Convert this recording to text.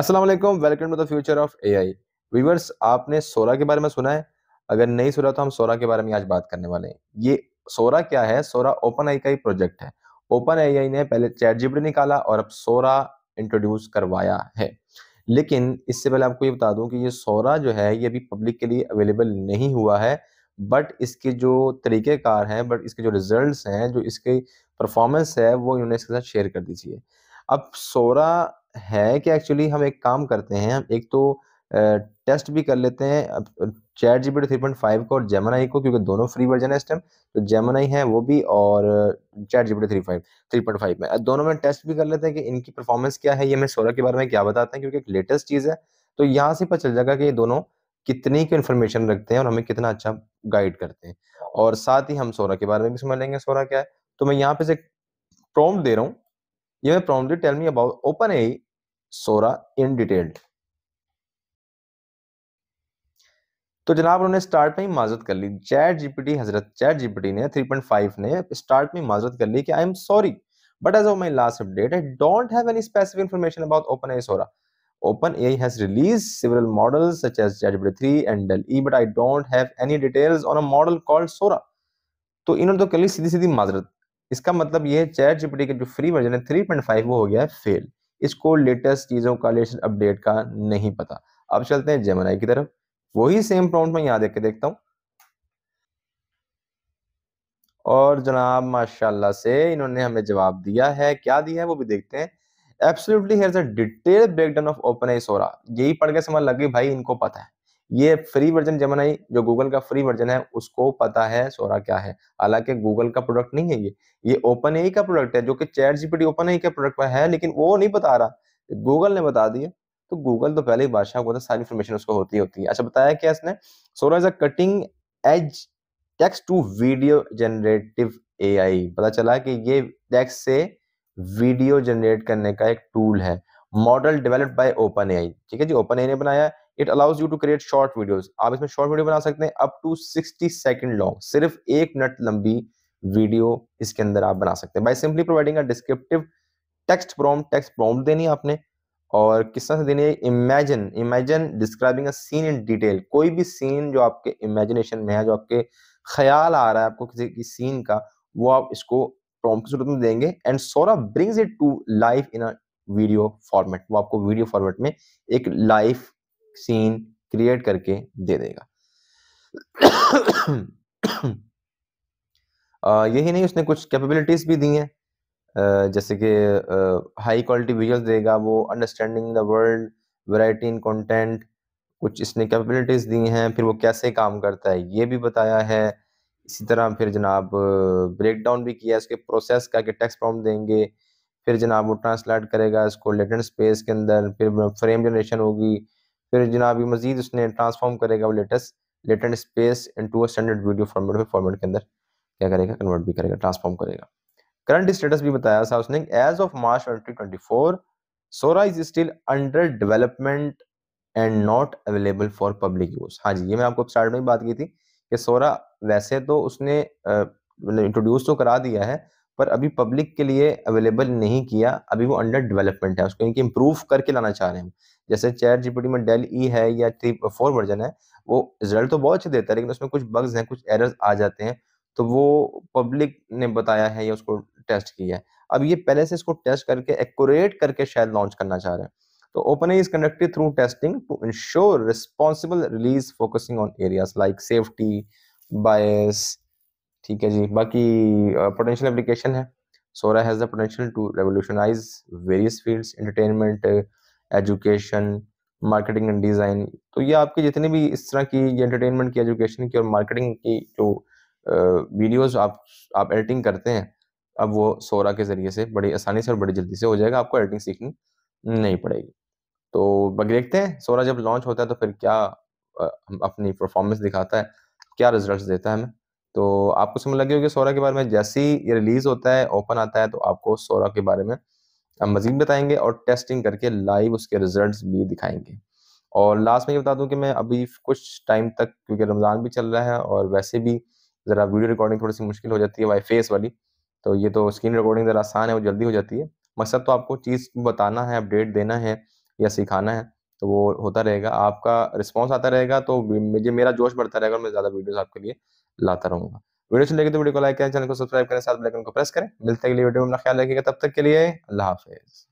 अस्सलाम वालेकुम welcome to the future of AI viewers आपने सोरा के बारे में सुना है अगर नहीं सुना तो हम सोरा के बारे में आज बात करने वाले हैं ये सोरा क्या है सोरा ओपन आई का ही प्रोजेक्ट है ओपन आई ने पहले चैट जीपीटी निकाला और अब सोरा इंट्रोड्यूस करवाया है लेकिन इससे पहले आपको ये बता दूं कि ये सोरा जो है ये अभी पब्लिक के लिए अवेलेबल नहीं हुआ है बट इसके जो तरीक़ेकार हैं बट इसके जो रिजल्ट्स हैं जो इसके परफॉर्मेंस है वो इन्होंने इसके साथ शेयर कर दीजिए अब सोरा है कि एक्चुअली हम एक काम करते हैं हम एक तो टेस्ट भी कर लेते हैं Chat G three point five को और जेमनाई को क्योंकि दोनों फ्री वर्जन है इस टाइम तो जेमनाई है वो भी और Chat G three five three point five में दोनों में टेस्ट भी कर लेते हैं कि इनकी परफॉर्मेंस क्या है ये हमें सोलह के बारे में क्या बताते हैं क्योंकि एक लेटेस्ट चीज़ है तो यहाँ से पता चल जाएगा कि ये दोनों कितनी की इन्फॉर्मेशन रखते हैं और हमें कितना अच्छा गाइड करते हैं और साथ ही हम सोरा के बारे में भी समझ लेंगे सोरा क्या है तो मैं यहाँ पे से प्रॉम्प्ट दे रहा हूँ you may promptly tell me about Open AI Sora in detailed तो जनाब उन्होंने स्टार्ट में ही माजरत कर ली चैट जीपीटी हजरत चैट जीपीटी ने 3.5 ने स्टार्ट में माजरत कर ली कि I am sorry but as of last update I don't have any specific information about Open AI Sora Open AI has release several models such as Chat GPT 3 and DALL E but I don't have any details on a model called Sora तो इन्होंने तो कर ली सीधी सीधी माजरत इसका मतलब ये chat GPT का जो फ्री वर्जन है थ्री पॉइंट फाइव वो हो गया है फेल इसको लेटेस्ट चीज़ों का लेटेस्ट अपडेट का नहीं पता अब चलते हैं जेमनाई की तरफ वही सेम प्रॉम्प्ट में यहां देख के देखता हूं और जनाब माशाल्लाह से इन्होंने हमें जवाब दिया है क्या दिया है वो भी देखते हैं absolutely a detailed breakdown of Open Sora यही पढ़ के समझ लग गई भाई इनको पता है ये फ्री वर्जन जमनाई जो गूगल का फ्री वर्जन है उसको पता है सोरा क्या है हालांकि गूगल का प्रोडक्ट नहीं है ये ये ओपन ए का प्रोडक्ट है जो कि चैट जीपीटी ओपन ए का प्रोडक्ट है लेकिन वो नहीं बता रहा गूगल ने बता दिया तो गूगल तो पहले ही बादशाह को सारी इन्फॉर्मेशन उसको होती होती है अच्छा बताया क्या इसने Sora is a cutting edge text to video generative A पता चला कि ये टेक्स से वीडियो जनरेट करने का एक टूल है model developed by Open A ठीक है जी ओपन ए ने बनाया it allows you to create short videos आप इसमें शॉर्ट वीडियो बना सकते हैं up to sixty second long सिर्फ एक मिनट लंबी वीडियो इसके अंदर आप बना सकते हैं by simply providing a descriptive text prompt text prompt देनी है आपने और किस तरह से देनी है imagine imagine describing a scene in detail कोई भी सीन जो आपके इमेजिनेशन में है जो आपके ख्याल आ रहा है आपको किसी की सीन का वो आप इसको प्रॉम्प्ट की सूरत में देंगे and Sora brings it to life in a video format वो आपको वीडियो फॉर्मेट में एक लाइफ सीन क्रिएट करके दे देगा यही नहीं उसने कुछ कैपेबिलिटीज भी दी हैं जैसे कि हाई क्वालिटी विजुअल्स देगा वो understanding the world variety in content कुछ इसने कैपेबिलिटीज दी हैं फिर वो कैसे काम करता है ये भी बताया है इसी तरह फिर जनाब ब्रेक डाउन भी किया है उसके प्रोसेस का कि टेक्स्ट प्रॉम्प्ट देंगे फिर जनाब वो ट्रांसलेट करेगा इसको लेटेंट स्पेस के अंदर फिर फ्रेम जनरेशन होगी फिर जनाब मजीद उसने ट्रांसफॉर्म करेगा वो latest latent space into a standard video format format के अंदर क्या करेगा कन्वर्ट भी करेगा ट्रांसफॉर्म करेगा करंट स्टेटस भी बताया था उसने as of March 2024 Sora is still under development and not available for public use हाँ जी ये मैं आपको स्टार्ट में बात की थी कि सोरा वैसे तो उसने इंट्रोड्यूस मतलब तो करा दिया है पर अभी पब्लिक के लिए अवेलेबल नहीं किया अभी वो अंडर डेवलपमेंट है उसको इनकी इम्प्रूव करके लाना चाह रहे हैं जैसे चैट जीपीटी में डेल ई e है या थ्री फोर वर्जन है वो रिजल्ट तो बहुत अच्छे देता है लेकिन उसमें कुछ बग्स हैं कुछ एरर्स आ जाते हैं तो वो पब्लिक ने बताया है या उसको टेस्ट किया है अब ये पहले से इसको टेस्ट करके एक्यूरेट करके शायद लॉन्च करना चाह रहे हैं तो Open is conducted through testing to ensure responsible release focusing on areas like safety bias ठीक है जी बाकी पोटेंशियल एप्लीकेशन है Sora has the potential to revolutionize various fields entertainment education marketing and design तो ये आपके जितने भी इस तरह की ये एंटरटेनमेंट की एजुकेशन की और मार्केटिंग की जो वीडियोस आप आप एडिटिंग करते हैं अब वो सोरा के ज़रिए से बड़ी आसानी से और बड़ी जल्दी से हो जाएगा आपको एडिटिंग सीखनी नहीं पड़ेगी तो बाकी देखते हैं सोरा जब लॉन्च होता है तो फिर क्या अपनी परफॉर्मेंस दिखाता है क्या रिजल्ट्स देता है हमें तो आपको समझ लगे होगी सोरा के बारे में जैसे ही ये रिलीज होता है ओपन आता है तो आपको सोरा के बारे में हम मजीद बताएंगे और टेस्टिंग करके लाइव उसके रिजल्ट भी दिखाएंगे और लास्ट में ये बता दूं कि मैं अभी कुछ टाइम तक क्योंकि रमज़ान भी चल रहा है और वैसे भी ज़रा वीडियो रिकॉर्डिंग थोड़ी सी मुश्किल हो जाती है वाई फेस वाली तो ये तो स्क्रीन रिकॉर्डिंग ज़रा आसान है वो जल्दी हो जाती है मकसद तो आपको चीज़ बताना है अपडेट देना है या सिखाना है तो वो होता रहेगा आपका रिस्पॉन्स आता रहेगा तो मुझे मेरा जोश बढ़ता रहेगा और मैं ज़्यादा वीडियोज़ आपके लिए लाता रहूंगा वीडियो अच्छी लगी तो वीडियो को लाइक करें चैनल को सब्सक्राइब करें साथ बेल आइकन को प्रेस करें मिलते हैं अगली वीडियो में अपना ख्याल रखिएगा तब तक के लिए अल्लाह हाफिज़